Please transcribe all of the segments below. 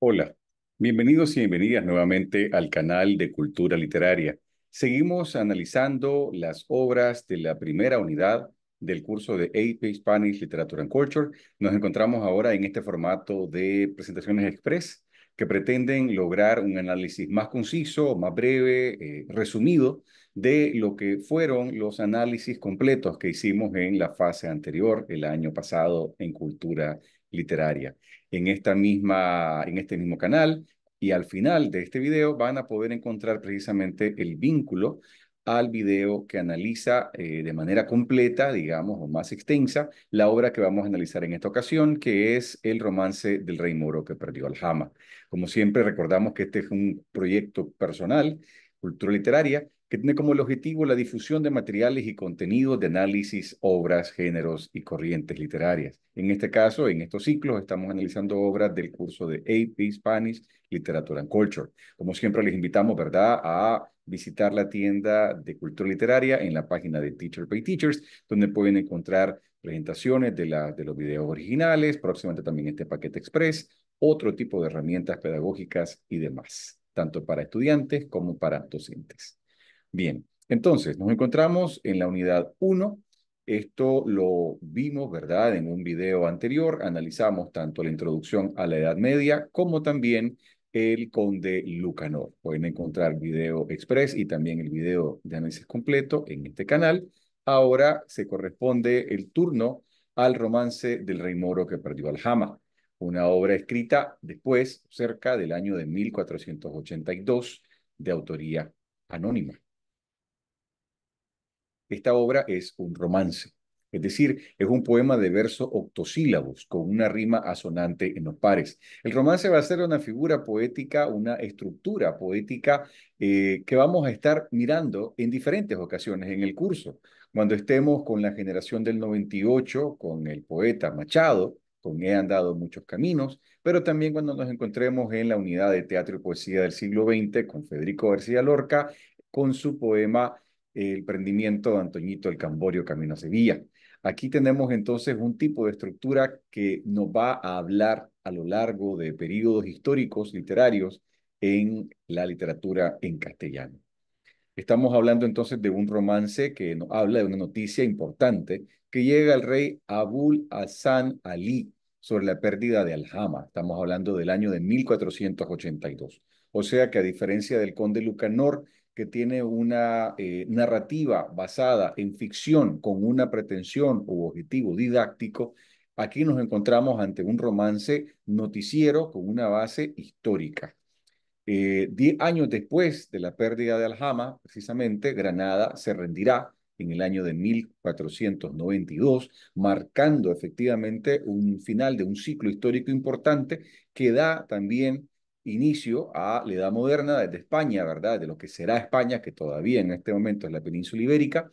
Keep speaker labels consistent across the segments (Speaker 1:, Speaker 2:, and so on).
Speaker 1: Hola, bienvenidos y bienvenidas nuevamente al canal de Cultura Literaria. Seguimos analizando las obras de la primera unidad del curso de AP Spanish Literature and Culture. Nos encontramos ahora en este formato de presentaciones express que pretenden lograr un análisis más conciso, más breve, eh, resumido de lo que fueron los análisis completos que hicimos en la fase anterior, el año pasado, en Cultura Literaria literaria. En, esta misma, en este mismo canal y al final de este video van a poder encontrar precisamente el vínculo al video que analiza eh, de manera completa, digamos, o más extensa, la obra que vamos a analizar en esta ocasión, que es El romance del rey moro que perdió al Jama. Como siempre, recordamos que este es un proyecto personal, cultura literaria, que tiene como objetivo la difusión de materiales y contenidos de análisis, obras, géneros y corrientes literarias. En este caso, en estos ciclos, estamos analizando obras del curso de AP Spanish, Literature and Culture. Como siempre, les invitamos, ¿verdad?, a visitar la tienda de cultura literaria en la página de Teacher Pay Teachers, donde pueden encontrar presentaciones de, de los videos originales, próximamente también este paquete express, otro tipo de herramientas pedagógicas y demás, tanto para estudiantes como para docentes. Bien, entonces nos encontramos en la unidad 1. Esto lo vimos, ¿verdad? En un video anterior analizamos tanto la introducción a la Edad Media como también el conde Lucanor. Pueden encontrar video express y también el video de análisis completo en este canal. Ahora se corresponde el turno al romance del rey moro que perdió al una obra escrita después, cerca del año de 1482, de autoría anónima. Esta obra es un romance, es decir, es un poema de verso octosílabos con una rima asonante en los pares. El romance va a ser una figura poética, una estructura poética eh, que vamos a estar mirando en diferentes ocasiones en el curso. Cuando estemos con la generación del 98, con el poeta Machado, con He andado muchos caminos, pero también cuando nos encontremos en la unidad de teatro y poesía del siglo XX con Federico García Lorca, con su poema el prendimiento de Antoñito el Camborio Camino a Sevilla. Aquí tenemos entonces un tipo de estructura que nos va a hablar a lo largo de periodos históricos literarios en la literatura en castellano. Estamos hablando entonces de un romance que nos habla de una noticia importante que llega al rey Abul Hassan Ali sobre la pérdida de Alhama. Estamos hablando del año de 1482. O sea que a diferencia del conde Lucanor, que tiene una eh, narrativa basada en ficción con una pretensión u objetivo didáctico, aquí nos encontramos ante un romance noticiero con una base histórica. Eh, diez años después de la pérdida de Alhama, precisamente, Granada se rendirá en el año de 1492, marcando efectivamente un final de un ciclo histórico importante que da también inicio a la Edad Moderna desde España, ¿verdad? De lo que será España, que todavía en este momento es la península ibérica,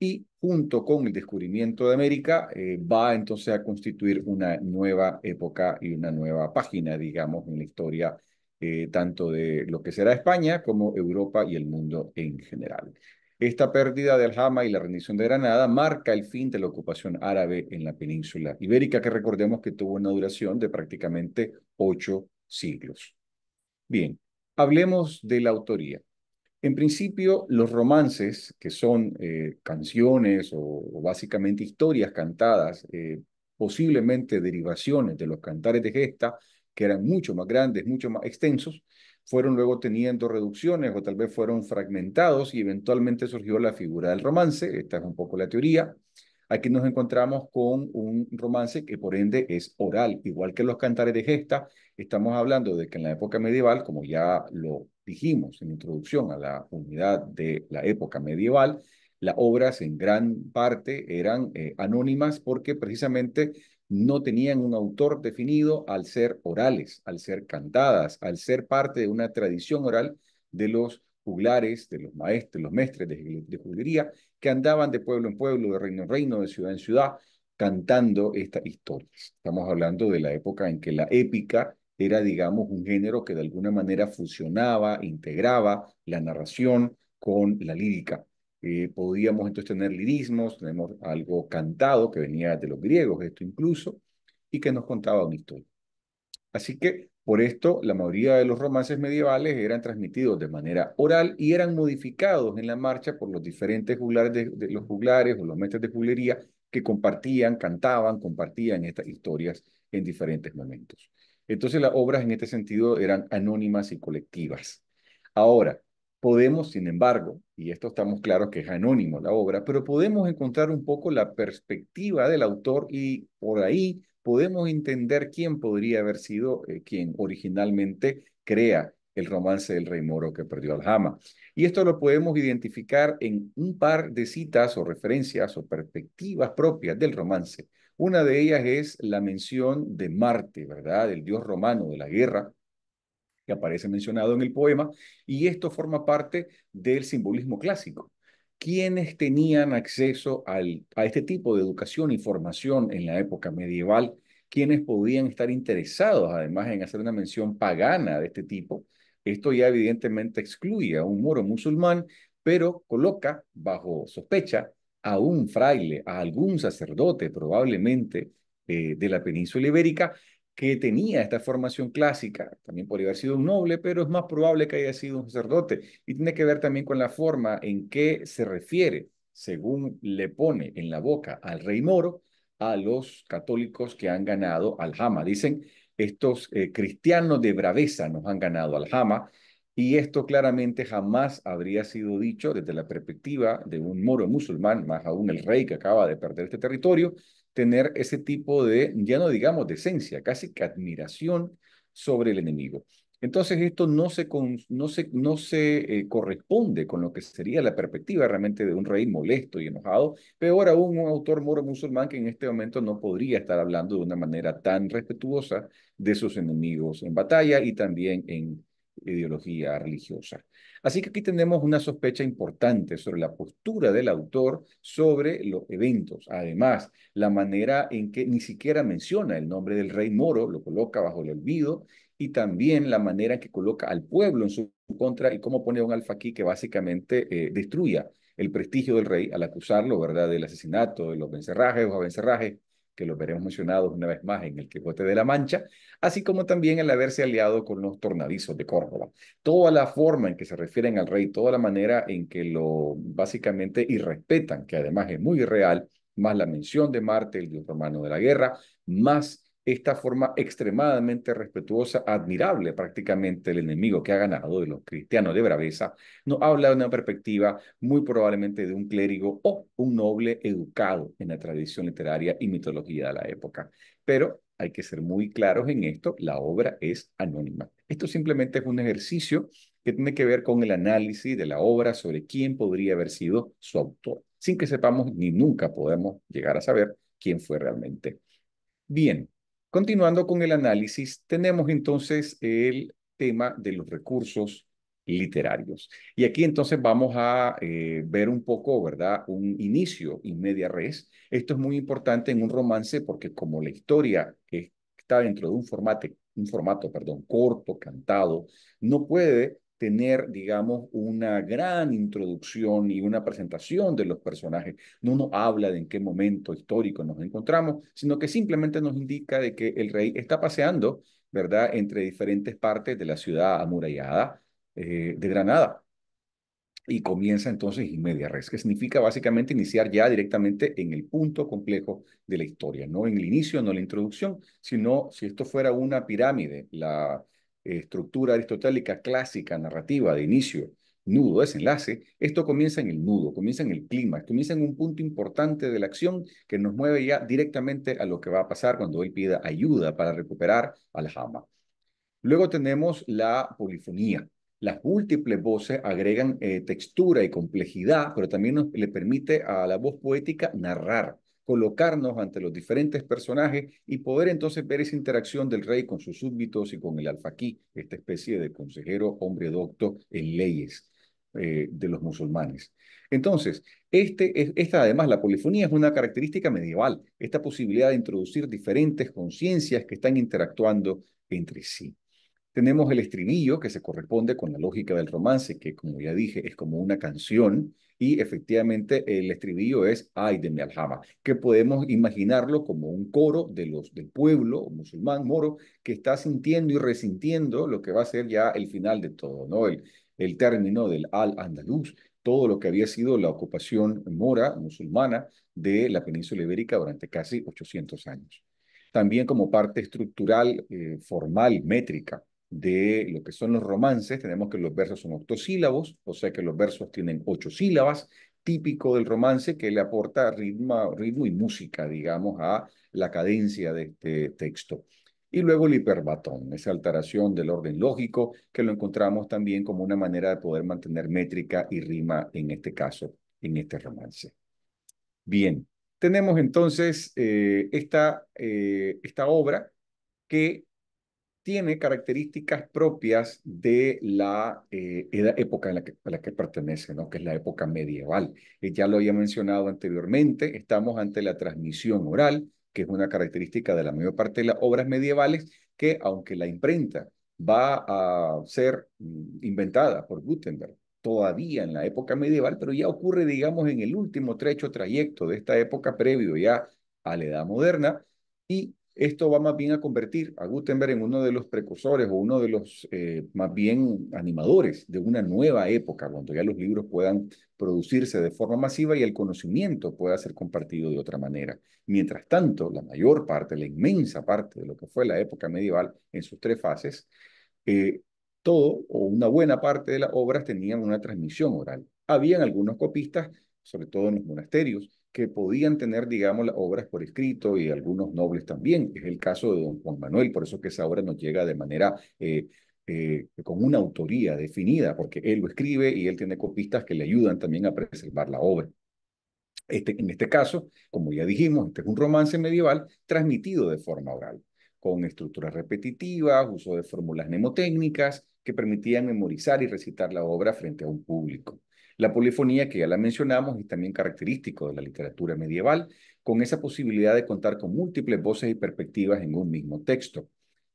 Speaker 1: y junto con el descubrimiento de América eh, va entonces a constituir una nueva época y una nueva página, digamos, en la historia eh, tanto de lo que será España como Europa y el mundo en general. Esta pérdida de Aljama y la rendición de Granada marca el fin de la ocupación árabe en la península ibérica, que recordemos que tuvo una duración de prácticamente ocho siglos. Bien, hablemos de la autoría. En principio, los romances, que son eh, canciones o, básicamente historias cantadas, eh, posiblemente derivaciones de los cantares de gesta, que eran mucho más grandes, mucho más extensos, fueron luego teniendo reducciones o tal vez fueron fragmentados y eventualmente surgió la figura del romance, esta es un poco la teoría, Aquí nos encontramos con un romance que por ende es oral, igual que los cantares de gesta. Estamos hablando de que en la época medieval, como ya lo dijimos en introducción a la unidad de la época medieval, las obras en gran parte eran eh, anónimas porque precisamente no tenían un autor definido al ser orales, al ser cantadas, al ser parte de una tradición oral de los juglares, de los maestros, los mestres de, de juguería, que andaban de pueblo en pueblo, de reino en reino, de ciudad en ciudad, cantando estas historias. Estamos hablando de la época en que la épica era, digamos, un género que de alguna manera fusionaba, integraba la narración con la lírica. Eh, podíamos entonces tener lirismos, tenemos algo cantado que venía de los griegos, esto incluso, y que nos contaba una historia. Así que por esto, la mayoría de los romances medievales eran transmitidos de manera oral y eran modificados en la marcha por los diferentes juglares, los juglares o los maestros de juglería que compartían, cantaban, compartían estas historias en diferentes momentos. Entonces las obras en este sentido eran anónimas y colectivas. Ahora, podemos, sin embargo, y esto estamos claros que es anónimo la obra, pero podemos encontrar un poco la perspectiva del autor y por ahí podemos entender quién podría haber sido eh, quien originalmente crea el romance del rey moro que perdió al Jama. Y esto lo podemos identificar en un par de citas o referencias o perspectivas propias del romance. Una de ellas es la mención de Marte, ¿verdad? El dios romano de la guerra, que aparece mencionado en el poema, y esto forma parte del simbolismo clásico quienes tenían acceso a este tipo de educación y formación en la época medieval, quienes podían estar interesados además en hacer una mención pagana de este tipo. Esto ya evidentemente excluye a un moro musulmán, pero coloca bajo sospecha a un fraile, a algún sacerdote probablemente eh, de la península ibérica, que tenía esta formación clásica. También podría haber sido un noble, pero es más probable que haya sido un sacerdote. Y tiene que ver también con la forma en que se refiere, según le pone en la boca al rey moro, a los católicos que han ganado al Hama. Dicen, estos eh, cristianos de braveza nos han ganado al Hama. Y esto claramente jamás habría sido dicho desde la perspectiva de un moro musulmán, más aún el rey que acaba de perder este territorio, tener ese tipo de, ya no digamos decencia, casi que admiración sobre el enemigo. Entonces esto no se, no se, no se eh, corresponde con lo que sería la perspectiva realmente de un rey molesto y enojado, peor aún un autor moro musulmán que en este momento no podría estar hablando de una manera tan respetuosa de sus enemigos en batalla y también en, ideología religiosa. Así que aquí tenemos una sospecha importante sobre la postura del autor sobre los eventos. Además, la manera en que ni siquiera menciona el nombre del rey moro, lo coloca bajo el olvido, y también la manera en que coloca al pueblo en su contra y cómo pone a un alfaquí que básicamente eh, destruya el prestigio del rey al acusarlo, ¿verdad?, del asesinato, de los vencerrajes o abencerrajes que los veremos mencionados una vez más en el Quijote de la Mancha, así como también el haberse aliado con los tornadizos de Córdoba. Toda la forma en que se refieren al rey, toda la manera en que lo básicamente irrespetan, que además es muy real, más la mención de Marte, el dios romano de la guerra, más esta forma extremadamente respetuosa, admirable prácticamente el enemigo que ha ganado de los cristianos de braveza, nos habla de una perspectiva muy probablemente de un clérigo o un noble educado en la tradición literaria y mitología de la época. Pero hay que ser muy claros en esto, la obra es anónima. Esto simplemente es un ejercicio que tiene que ver con el análisis de la obra sobre quién podría haber sido su autor, sin que sepamos ni nunca podemos llegar a saber quién fue realmente. Bien, Continuando con el análisis, tenemos entonces el tema de los recursos literarios. Y aquí entonces vamos a eh, ver un poco, ¿verdad? Un inicio y media res. Esto es muy importante en un romance porque como la historia está dentro de un formato, un formato, perdón, corto, cantado, no puede tener, digamos, una gran introducción y una presentación de los personajes. No nos habla de en qué momento histórico nos encontramos, sino que simplemente nos indica de que el rey está paseando, ¿verdad?, entre diferentes partes de la ciudad amurallada eh, de Granada. Y comienza entonces media Res, que significa básicamente iniciar ya directamente en el punto complejo de la historia, no en el inicio, no en la introducción, sino si esto fuera una pirámide, la estructura aristotélica clásica narrativa de inicio, nudo, desenlace, esto comienza en el nudo, comienza en el clima, comienza en un punto importante de la acción que nos mueve ya directamente a lo que va a pasar cuando él pida ayuda para recuperar al Hama. Luego tenemos la polifonía. Las múltiples voces agregan eh, textura y complejidad, pero también le permite a la voz poética narrar colocarnos ante los diferentes personajes y poder entonces ver esa interacción del rey con sus súbditos y con el alfaquí, esta especie de consejero hombre docto en leyes eh, de los musulmanes. Entonces, este esta además, la polifonía es una característica medieval, esta posibilidad de introducir diferentes conciencias que están interactuando entre sí. Tenemos el estribillo, que se corresponde con la lógica del romance, que como ya dije, es como una canción y efectivamente el estribillo es Ay de mi aljama, que podemos imaginarlo como un coro de los, del pueblo musulmán moro que está sintiendo y resintiendo lo que va a ser ya el final de todo, ¿no? El, el término del al andalus todo lo que había sido la ocupación mora musulmana de la península ibérica durante casi 800 años. También como parte estructural, eh, formal, métrica de lo que son los romances, tenemos que los versos son octosílabos, o sea que los versos tienen ocho sílabas, típico del romance que le aporta ritmo, y música, digamos, a la cadencia de este texto. Y luego el hiperbatón, esa alteración del orden lógico, que lo encontramos también como una manera de poder mantener métrica y rima en este caso, en este romance. Bien, tenemos entonces eh, esta, eh, esta obra que tiene características propias de la eh, época a la, que, pertenece, ¿no? que es la época medieval. Eh, ya lo había mencionado anteriormente, estamos ante la transmisión oral, que es una característica de la mayor parte de las obras medievales, que aunque la imprenta va a ser mm, inventada por Gutenberg todavía en la época medieval, pero ya ocurre, digamos, en el último trecho trayecto de esta época previo ya a la Edad Moderna, y esto va más bien a convertir a Gutenberg en uno de los precursores o uno de los eh, más bien animadores de una nueva época, cuando ya los libros puedan producirse de forma masiva y el conocimiento pueda ser compartido de otra manera. Mientras tanto, la mayor parte, la inmensa parte de lo que fue la época medieval en sus tres fases, eh, todo o una buena parte de las obras tenían una transmisión oral. Habían algunos copistas, sobre todo en los monasterios, que podían tener, digamos, las obras por escrito y algunos nobles también. Es el caso de don Juan Manuel, por eso que esa obra nos llega de manera... Eh, eh, con una autoría definida, porque él lo escribe y él tiene copistas que le ayudan también a preservar la obra. Este, en este caso, como ya dijimos, este es un romance medieval transmitido de forma oral, con estructuras repetitivas, uso de fórmulas mnemotécnicas que permitían memorizar y recitar la obra frente a un público. La polifonía, que ya la mencionamos, es también característico de la literatura medieval, con esa posibilidad de contar con múltiples voces y perspectivas en un mismo texto.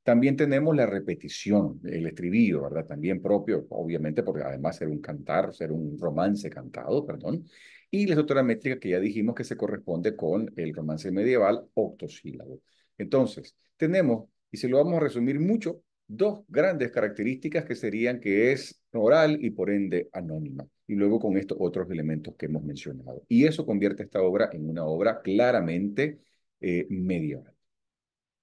Speaker 1: También tenemos la repetición, el estribillo, ¿verdad? También propio, obviamente, porque además ser un cantar, ser un romance cantado, perdón. Y la estructura métrica que ya dijimos que se corresponde con el romance medieval octosílabo. Entonces, tenemos, y se lo vamos a resumir mucho, dos grandes características que serían que es oral y por ende anónima y luego con estos otros elementos que hemos mencionado. Y eso convierte esta obra en una obra claramente eh, medieval.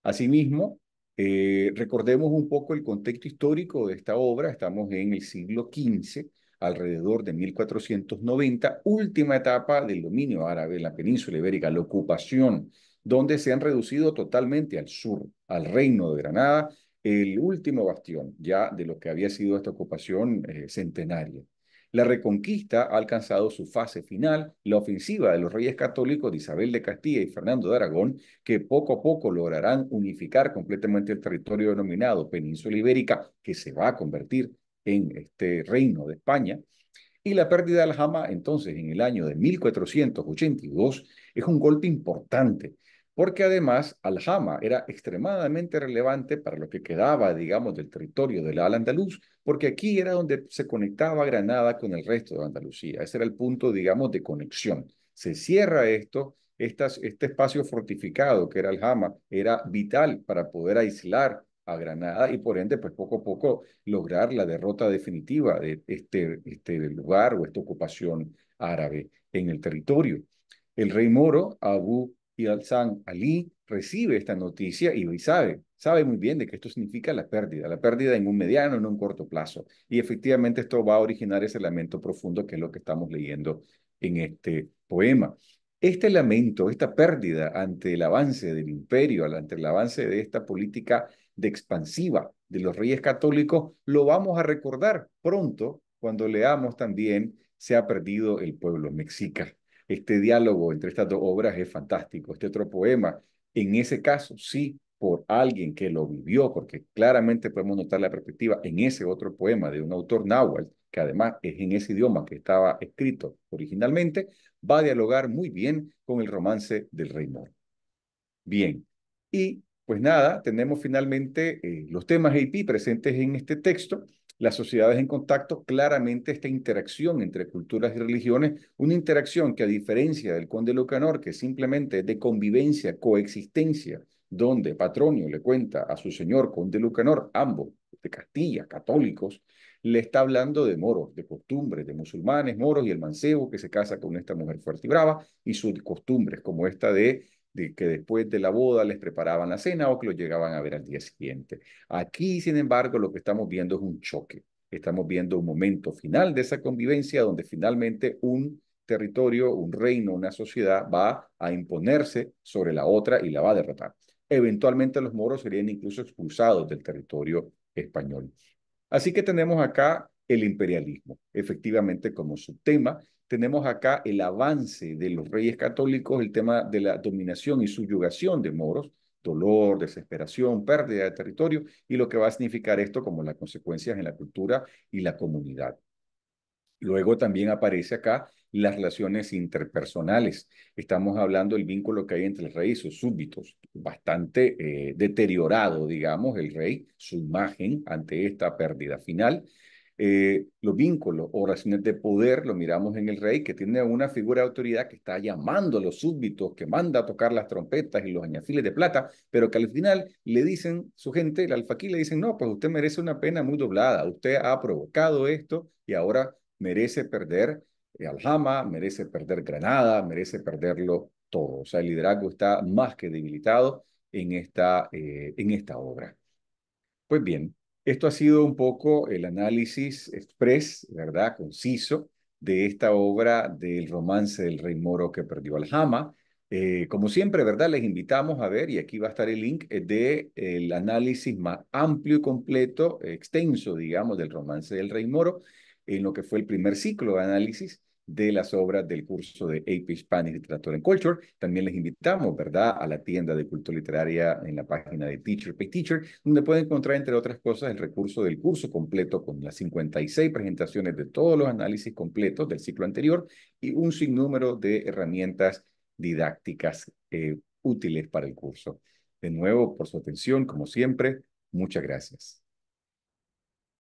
Speaker 1: Asimismo, eh, recordemos un poco el contexto histórico de esta obra. Estamos en el siglo XV, alrededor de 1490, última etapa del dominio árabe en la península ibérica, la ocupación, donde se han reducido totalmente al sur, al reino de Granada, el último bastión ya de lo que había sido esta ocupación eh, centenaria. La reconquista ha alcanzado su fase final. La ofensiva de los reyes católicos de Isabel de Castilla y Fernando de Aragón, que poco a poco lograrán unificar completamente el territorio denominado Península Ibérica, que se va a convertir en este reino de España, y la pérdida de Aljama, entonces, en el año de 1482, es un golpe importante porque además Alhama era extremadamente relevante para lo que quedaba, digamos, del territorio de la al andaluz, porque aquí era donde se conectaba Granada con el resto de Andalucía. Ese era el punto, digamos, de conexión. Se cierra esto, este espacio fortificado que era Alhama era vital para poder aislar a Granada y por ende, pues poco a poco lograr la derrota definitiva de este, este lugar o esta ocupación árabe en el territorio. El rey moro, Abu y al Ali recibe esta noticia y sabe, sabe muy bien de que esto significa la pérdida, la pérdida en un mediano, en un corto plazo. Y efectivamente esto va a originar ese lamento profundo que es lo que estamos leyendo en este poema. Este lamento, esta pérdida ante el avance del imperio, ante el avance de esta política de expansiva de los reyes católicos, lo vamos a recordar pronto cuando leamos también Se ha perdido el pueblo mexica este diálogo entre estas dos obras es fantástico. Este otro poema, en ese caso, sí, por alguien que lo vivió, porque claramente podemos notar la perspectiva en ese otro poema de un autor náhuatl, que además es en ese idioma que estaba escrito originalmente, va a dialogar muy bien con el romance del rey moro. Bien, y pues nada, tenemos finalmente eh, los temas AP presentes en este texto las sociedades en contacto, claramente esta interacción entre culturas y religiones, una interacción que a diferencia del conde Lucanor, que simplemente es de convivencia, coexistencia, donde Patronio le cuenta a su señor conde Lucanor, ambos de Castilla, católicos, le está hablando de moros, de costumbres, de musulmanes, moros y el mancebo que se casa con esta mujer fuerte y brava y sus costumbres como esta de de que después de la boda les preparaban la cena o que lo llegaban a ver al día siguiente. Aquí, sin embargo, lo que estamos viendo es un choque. Estamos viendo un momento final de esa convivencia donde finalmente un territorio, un reino, una sociedad va a imponerse sobre la otra y la va a derrotar. Eventualmente los moros serían incluso expulsados del territorio español. Así que tenemos acá el imperialismo, efectivamente como su tema, tenemos acá el avance de los reyes católicos, el tema de la dominación y subyugación de moros, dolor, desesperación, pérdida de territorio y lo que va a significar esto como las consecuencias en la cultura y la comunidad. Luego también aparece acá las relaciones interpersonales. Estamos hablando del vínculo que hay entre el rey y sus súbditos, bastante eh, deteriorado, digamos, el rey, su imagen ante esta pérdida final. Eh, los vínculos o relaciones de poder, lo miramos en el rey, que tiene una figura de autoridad que está llamando a los súbditos, que manda a tocar las trompetas y los añafiles de plata, pero que al final le dicen su gente, el alfaquí, le dicen, no, pues usted merece una pena muy doblada, usted ha provocado esto y ahora merece perder eh, Alhama, merece perder Granada, merece perderlo todo. O sea, el liderazgo está más que debilitado en esta, eh, en esta obra. Pues bien, esto ha sido un poco el análisis express, ¿verdad? Conciso de esta obra del romance del rey moro que perdió al Jama. Eh, como siempre, ¿verdad? Les invitamos a ver, y aquí va a estar el link del eh, de, el análisis más amplio y completo, extenso, digamos, del romance del rey moro, en lo que fue el primer ciclo de análisis de las obras del curso de AP Spanish Literature and Culture. También les invitamos, ¿verdad?, a la tienda de cultura literaria en la página de Teacher Pay Teacher, donde pueden encontrar, entre otras cosas, el recurso del curso completo con las 56 presentaciones de todos los análisis completos del ciclo anterior y un sinnúmero de herramientas didácticas eh, útiles para el curso. De nuevo, por su atención, como siempre, muchas gracias.